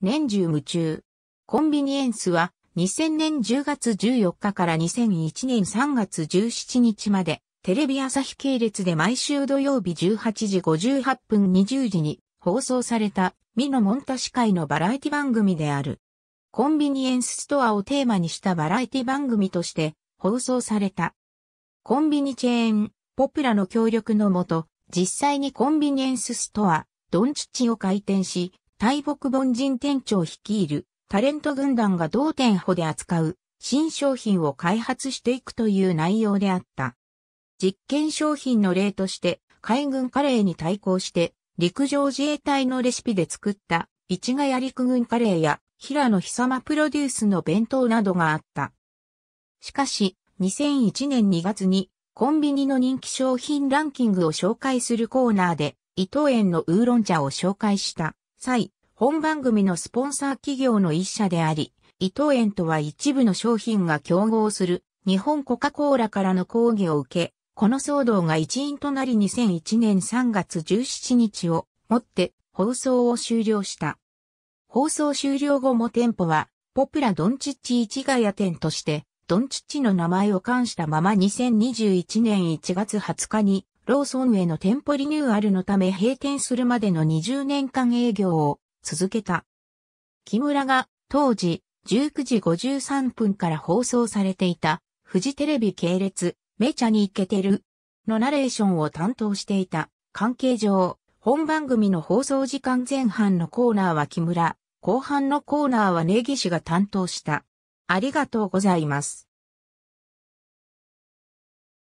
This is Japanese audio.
年中夢中。コンビニエンスは2000年10月14日から2001年3月17日までテレビ朝日系列で毎週土曜日18時58分20時に放送されたミノモンタ司会のバラエティ番組である。コンビニエンスストアをテーマにしたバラエティ番組として放送された。コンビニチェーン、ポプラの協力のもと、実際にコンビニエンスストア、ドンチッチを開店し、大木凡人店長率いるタレント軍団が同店舗で扱う新商品を開発していくという内容であった。実験商品の例として海軍カレーに対抗して陸上自衛隊のレシピで作った市ヶ谷陸軍カレーや平野久間プロデュースの弁当などがあった。しかし、2001年2月にコンビニの人気商品ランキングを紹介するコーナーで、伊藤園のウーロン茶を紹介した際、本番組のスポンサー企業の一社であり、伊藤園とは一部の商品が競合する日本コカ・コーラからの抗議を受け、この騒動が一因となり2001年3月17日をもって放送を終了した。放送終了後も店舗は、ポプラドンチッチ市ヶ谷店として、ドンチッチの名前を冠したまま2021年1月20日にローソンへの店舗リニューアルのため閉店するまでの20年間営業を続けた。木村が当時19時53分から放送されていたフジテレビ系列めちゃにイケてるのナレーションを担当していた関係上本番組の放送時間前半のコーナーは木村後半のコーナーは根岸が担当した。ありがとうございます。